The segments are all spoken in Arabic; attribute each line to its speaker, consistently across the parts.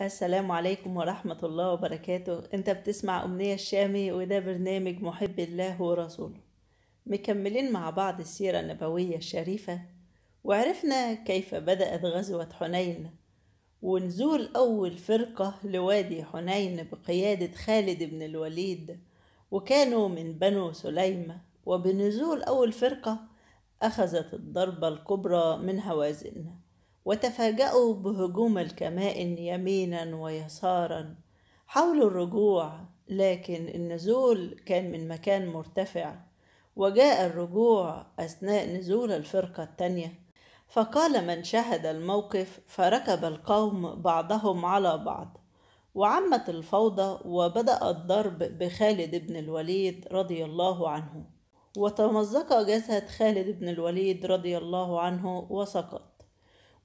Speaker 1: السلام عليكم ورحمة الله وبركاته انت بتسمع أمنية الشامي وده برنامج محب الله ورسوله مكملين مع بعض السيرة النبوية الشريفة وعرفنا كيف بدأت غزوة حنين ونزول أول فرقة لوادي حنين بقيادة خالد بن الوليد وكانوا من بنو سليمة وبنزول أول فرقة أخذت الضربة الكبرى من هوازن وتفاجأوا بهجوم الكمائن يمينا ويسارا حاولوا الرجوع لكن النزول كان من مكان مرتفع وجاء الرجوع أثناء نزول الفرقة التانية فقال من شهد الموقف فركب القوم بعضهم على بعض وعمت الفوضى وبدأ الضرب بخالد بن الوليد رضي الله عنه وتمزق جسد خالد بن الوليد رضي الله عنه وسقط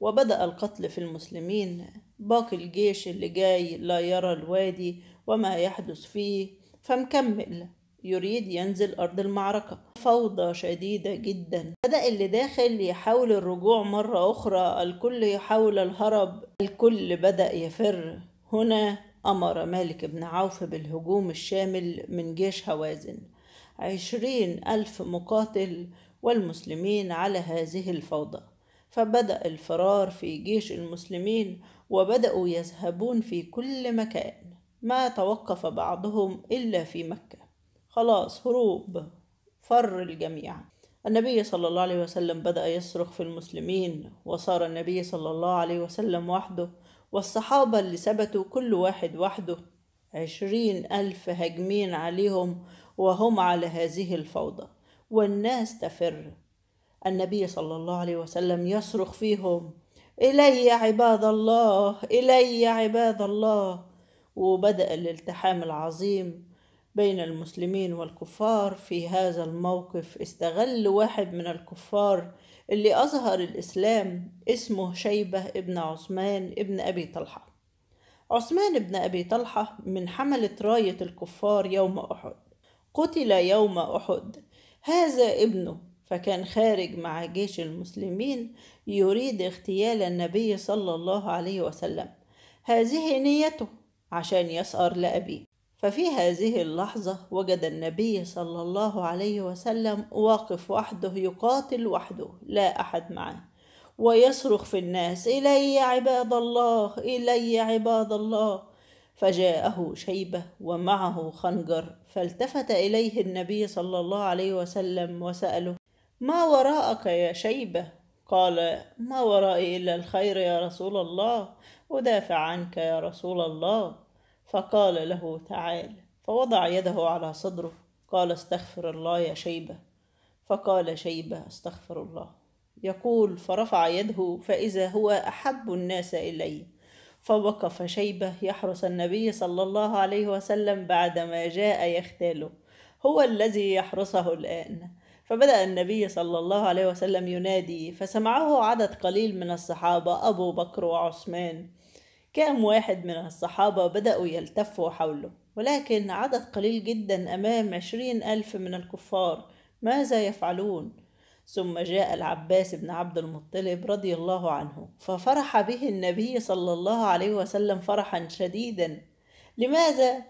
Speaker 1: وبدأ القتل في المسلمين باقي الجيش اللي جاي لا يرى الوادي وما يحدث فيه فمكمل يريد ينزل أرض المعركة فوضى شديدة جدا بدأ اللي داخل يحاول الرجوع مرة أخرى الكل يحاول الهرب الكل بدأ يفر هنا أمر مالك بن عوف بالهجوم الشامل من جيش هوازن عشرين ألف مقاتل والمسلمين على هذه الفوضى فبدأ الفرار في جيش المسلمين وبدأوا يذهبون في كل مكان ما توقف بعضهم إلا في مكة خلاص هروب فر الجميع النبي صلى الله عليه وسلم بدأ يصرخ في المسلمين وصار النبي صلى الله عليه وسلم وحده والصحابة اللي ثبتوا كل واحد وحده عشرين ألف هاجمين عليهم وهم على هذه الفوضى والناس تفر النبي صلى الله عليه وسلم يصرخ فيهم إلي عباد الله إلي عباد الله وبدأ الالتحام العظيم بين المسلمين والكفار في هذا الموقف استغل واحد من الكفار اللي أظهر الإسلام اسمه شيبة ابن عثمان ابن أبي طلحة عثمان ابن أبي طلحة من حملة راية الكفار يوم أحد قتل يوم أحد هذا ابنه فكان خارج مع جيش المسلمين يريد اغتيال النبي صلى الله عليه وسلم هذه نيته عشان يسأر لأبيه ففي هذه اللحظة وجد النبي صلى الله عليه وسلم واقف وحده يقاتل وحده لا أحد معه ويصرخ في الناس إلي عباد الله إلي عباد الله فجاءه شيبة ومعه خنجر فالتفت إليه النبي صلى الله عليه وسلم وسأله ما وراءك يا شيبة قال ما ورائي إلا الخير يا رسول الله أدافع عنك يا رسول الله فقال له تعال فوضع يده على صدره قال استغفر الله يا شيبة فقال شيبة استغفر الله يقول فرفع يده فإذا هو أحب الناس إلي فوقف شيبة يحرس النبي صلى الله عليه وسلم بعدما جاء يختاله هو الذي يحرسه الآن فبدأ النبي صلى الله عليه وسلم ينادي فسمعه عدد قليل من الصحابة أبو بكر وعثمان كام واحد من الصحابة بدأوا يلتفوا حوله ولكن عدد قليل جدا أمام عشرين ألف من الكفار ماذا يفعلون؟ ثم جاء العباس بن عبد المطلب رضي الله عنه ففرح به النبي صلى الله عليه وسلم فرحا شديدا لماذا؟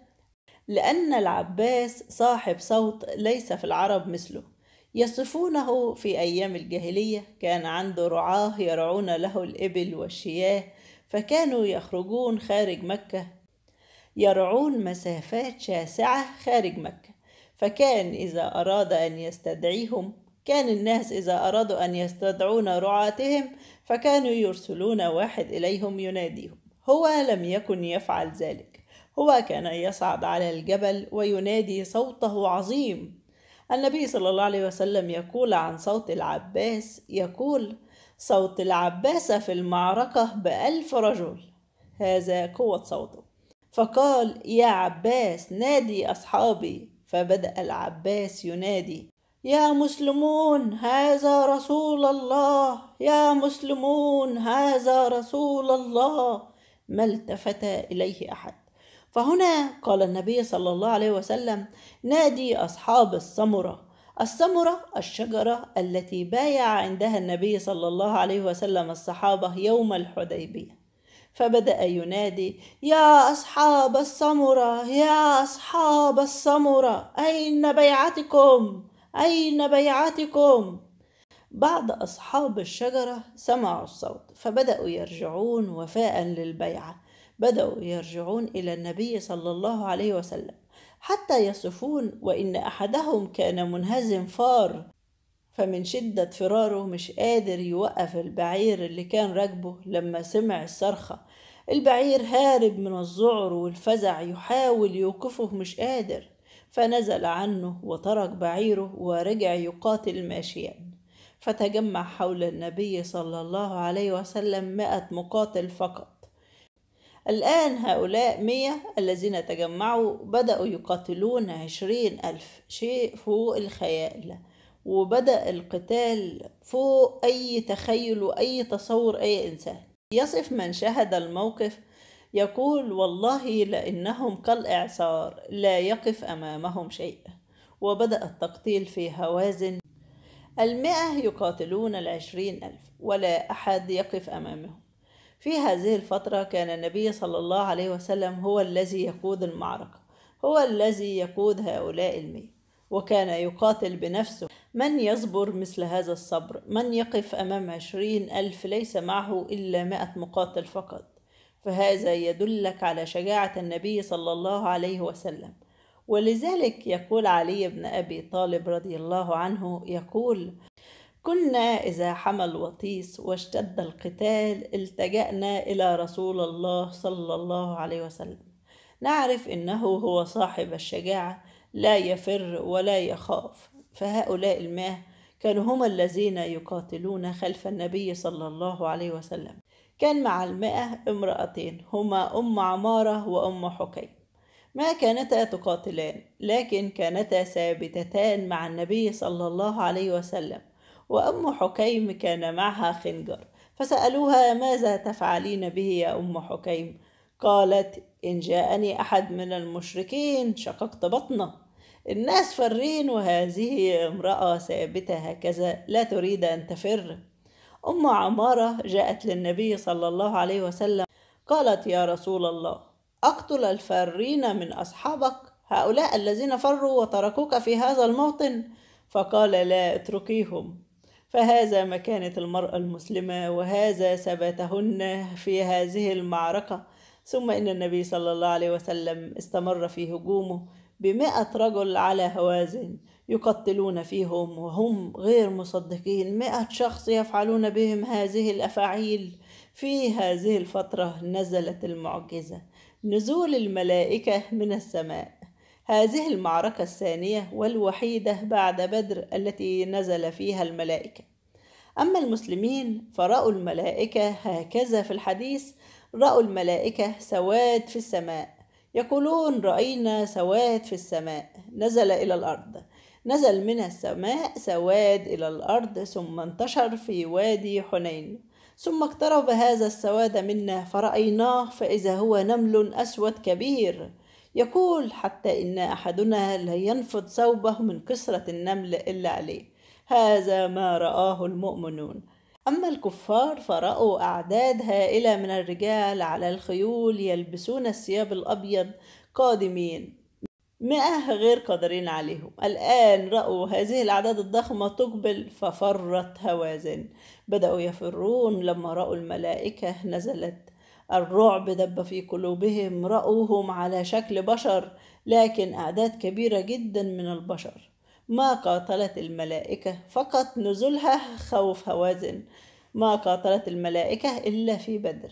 Speaker 1: لأن العباس صاحب صوت ليس في العرب مثله يصفونه في أيام الجاهلية كان عنده رعاه يرعون له الإبل والشياه فكانوا يخرجون خارج مكة يرعون مسافات شاسعة خارج مكة فكان إذا أراد أن يستدعيهم كان الناس إذا أرادوا أن يستدعون رعاتهم فكانوا يرسلون واحد إليهم يناديهم هو لم يكن يفعل ذلك هو كان يصعد على الجبل وينادي صوته عظيم النبي صلى الله عليه وسلم يقول عن صوت العباس يقول صوت العباس في المعركة بألف رجل هذا قوة صوته فقال يا عباس نادي أصحابي فبدأ العباس ينادي يا مسلمون هذا رسول الله يا مسلمون هذا رسول الله ما التفت إليه أحد فهنا قال النبي صلى الله عليه وسلم نادي أصحاب السمرة السمرة الشجرة التي بايع عندها النبي صلى الله عليه وسلم الصحابة يوم الحديبية فبدأ ينادي يا أصحاب السمرة يا أصحاب السمرة أين بيعتكم أين بيعتكم بعض أصحاب الشجرة سمعوا الصوت فبدأوا يرجعون وفاء للبيعة بدأوا يرجعون إلى النبي صلى الله عليه وسلم حتى يصفون وإن أحدهم كان منهزم فار فمن شدة فراره مش قادر يوقف البعير اللي كان راكبه لما سمع الصرخة البعير هارب من الذعر والفزع يحاول يوقفه مش قادر فنزل عنه وترك بعيره ورجع يقاتل ماشيا فتجمع حول النبي صلى الله عليه وسلم مائة مقاتل فقط الآن هؤلاء مية الذين تجمعوا بدأوا يقاتلون عشرين ألف شيء فوق الخيال وبدأ القتال فوق أي تخيل وأي تصور أي إنسان يصف من شهد الموقف يقول والله لأنهم كالإعصار لا يقف أمامهم شيء وبدأ التقتيل في هوازن المئة يقاتلون العشرين ألف ولا أحد يقف أمامهم في هذه الفترة كان النبي صلى الله عليه وسلم هو الذي يقود المعركة هو الذي يقود هؤلاء المئة وكان يقاتل بنفسه من يصبر مثل هذا الصبر من يقف أمام عشرين ألف ليس معه إلا مائة مقاتل فقط فهذا يدلك على شجاعة النبي صلى الله عليه وسلم ولذلك يقول علي بن أبي طالب رضي الله عنه يقول كنا إذا حمى الوطيس واشتد القتال التجأنا إلى رسول الله صلى الله عليه وسلم نعرف إنه هو صاحب الشجاعة لا يفر ولا يخاف فهؤلاء الماه كانوا هما الذين يقاتلون خلف النبي صلى الله عليه وسلم كان مع المئة امرأتين هما أم عمارة وأم حكيم ما كانتا تقاتلان لكن كانتا ثابتتان مع النبي صلى الله عليه وسلم وأم حكيم كان معها خنجر فسألوها ماذا تفعلين به يا أم حكيم قالت إن جاءني أحد من المشركين شققت بطنه الناس فرين وهذه امرأة ثابتة هكذا لا تريد أن تفر أم عمارة جاءت للنبي صلى الله عليه وسلم قالت يا رسول الله أقتل الفارين من أصحابك هؤلاء الذين فروا وتركوك في هذا الموطن فقال لا اتركيهم فهذا مكانة المرأة المسلمة وهذا ثباتهن في هذه المعركة ثم إن النبي صلى الله عليه وسلم استمر في هجومه بمائة رجل على هوازن يقتلون فيهم وهم غير مصدقين مائة شخص يفعلون بهم هذه الأفاعيل في هذه الفترة نزلت المعجزة نزول الملائكة من السماء هذه المعركة الثانية والوحيدة بعد بدر التي نزل فيها الملائكة أما المسلمين فرأوا الملائكة هكذا في الحديث رأوا الملائكة سواد في السماء يقولون رأينا سواد في السماء نزل إلى الأرض نزل من السماء سواد إلى الأرض ثم انتشر في وادي حنين ثم اقترب هذا السواد منا فرأيناه فإذا هو نمل أسود كبير يقول حتى إن أحدنا لا ينفض ثوبه من كسرة النمل إلا عليه هذا ما رآه المؤمنون أما الكفار فرأوا أعداد هائلة من الرجال على الخيول يلبسون الثياب الأبيض قادمين مئة غير قادرين عليهم الآن رأوا هذه الأعداد الضخمة تقبل ففرت هوازن بدأوا يفرون لما رأوا الملائكة نزلت الرعب دب في قلوبهم رأوهم على شكل بشر لكن أعداد كبيرة جدا من البشر ما قاتلت الملائكة فقط نزلها خوف هوازن ما قاتلت الملائكة إلا في بدر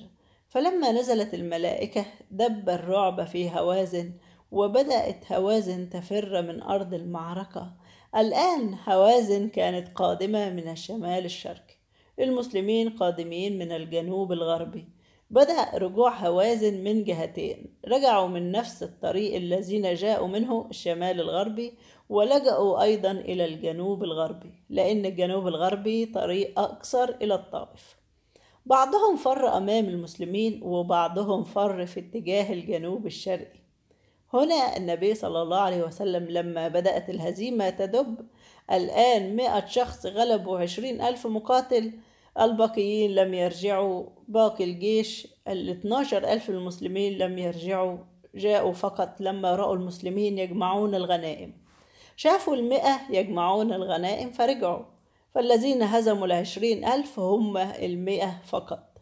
Speaker 1: فلما نزلت الملائكة دب الرعب في هوازن وبدأت هوازن تفر من أرض المعركة الآن هوازن كانت قادمة من الشمال الشرقي المسلمين قادمين من الجنوب الغربي بدأ رجوع هوازن من جهتين رجعوا من نفس الطريق الذين جاءوا منه الشمال الغربي ولجأوا أيضا إلى الجنوب الغربي لأن الجنوب الغربي طريق أقصر إلى الطائف بعضهم فر أمام المسلمين وبعضهم فر في اتجاه الجنوب الشرقي هنا النبي صلى الله عليه وسلم لما بدأت الهزيمة تدب الآن مئة شخص غلبوا عشرين ألف مقاتل الباقيين لم يرجعوا باقي الجيش ال ألف المسلمين لم يرجعوا جاءوا فقط لما رأوا المسلمين يجمعون الغنائم شافوا المئة يجمعون الغنائم فرجعوا فالذين هزموا العشرين ألف هم المئة فقط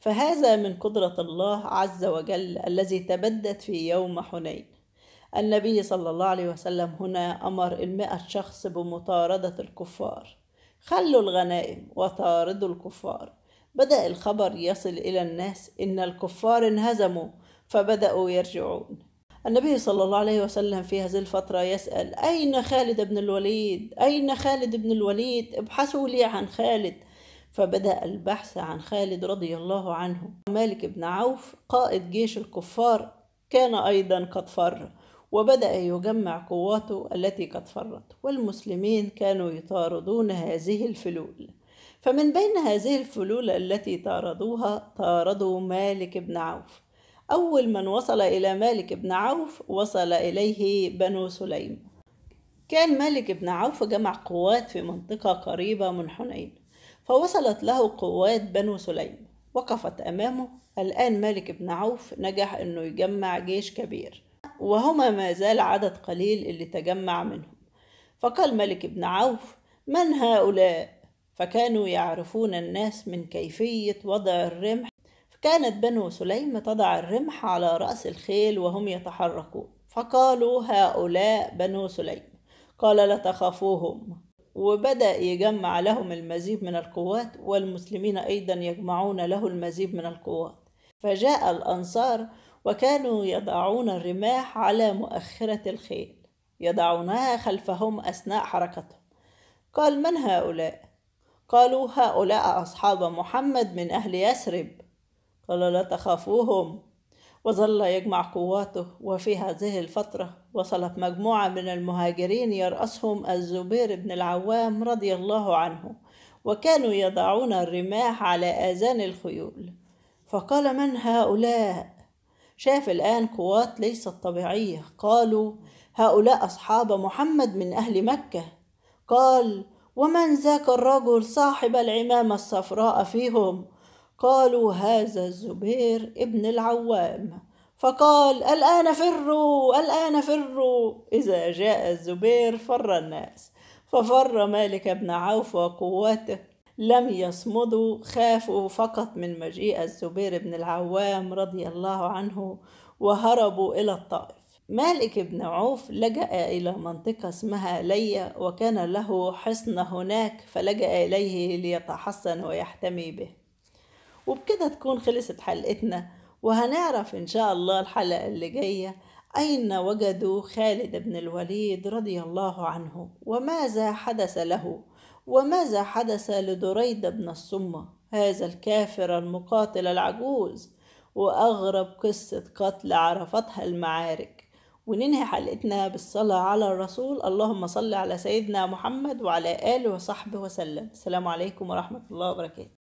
Speaker 1: فهذا من قدرة الله عز وجل الذي تبدت في يوم حنين النبي صلى الله عليه وسلم هنا أمر المئة شخص بمطاردة الكفار خلوا الغنائم وطاردوا الكفار بدأ الخبر يصل إلى الناس إن الكفار انهزموا فبدأوا يرجعون النبي صلى الله عليه وسلم في هذه الفترة يسأل أين خالد بن الوليد؟ أين خالد بن الوليد؟ ابحثوا لي عن خالد فبدأ البحث عن خالد رضي الله عنه مالك بن عوف قائد جيش الكفار كان أيضا قد فر وبدأ يجمع قواته التي قد فرت والمسلمين كانوا يطاردون هذه الفلول فمن بين هذه الفلول التي طاردوها طاردوا مالك بن عوف أول من وصل إلى مالك بن عوف وصل إليه بنو سليم كان مالك بن عوف جمع قوات في منطقة قريبة من حنين فوصلت له قوات بنو سليم وقفت أمامه الآن مالك بن عوف نجح أنه يجمع جيش كبير وهما ما زال عدد قليل اللي تجمع منهم فقال ملك بن عوف من هؤلاء فكانوا يعرفون الناس من كيفية وضع الرمح فكانت بنو سليم تضع الرمح على رأس الخيل وهم يتحركون فقالوا هؤلاء بنو سليم قال لا تخافوهم وبدأ يجمع لهم المزيد من القوات والمسلمين أيضا يجمعون له المزيد من القوات فجاء الأنصار وكانوا يضعون الرماح على مؤخرة الخيل يضعونها خلفهم أثناء حركتهم قال من هؤلاء؟ قالوا هؤلاء أصحاب محمد من أهل يثرب قال لا تخافوهم وظل يجمع قواته وفي هذه الفترة وصلت مجموعة من المهاجرين يرأسهم الزبير بن العوام رضي الله عنه وكانوا يضعون الرماح على آذان الخيول فقال من هؤلاء شاف الآن قوات ليست طبيعية قالوا هؤلاء أصحاب محمد من أهل مكة قال ومن ذاك الرجل صاحب العمامة الصفراء فيهم قالوا هذا الزبير ابن العوام فقال الآن فروا الآن فروا إذا جاء الزبير فر الناس ففر مالك بن عوف وقواته لم يصمدوا خافوا فقط من مجيء الزبير بن العوام رضي الله عنه وهربوا إلى الطائف مالك بن عوف لجأ إلى منطقة اسمها ليا وكان له حصن هناك فلجأ إليه ليتحصن ويحتمي به وبكده تكون خلصت حلقتنا وهنعرف إن شاء الله الحلقة اللي جاية أين وجدوا خالد بن الوليد رضي الله عنه وماذا حدث له وماذا حدث لدريد بن الصمة هذا الكافر المقاتل العجوز وأغرب قصة قتل عرفتها المعارك وننهي حلقتنا بالصلاة على الرسول اللهم صل على سيدنا محمد وعلى آله وصحبه وسلم السلام عليكم ورحمة الله وبركاته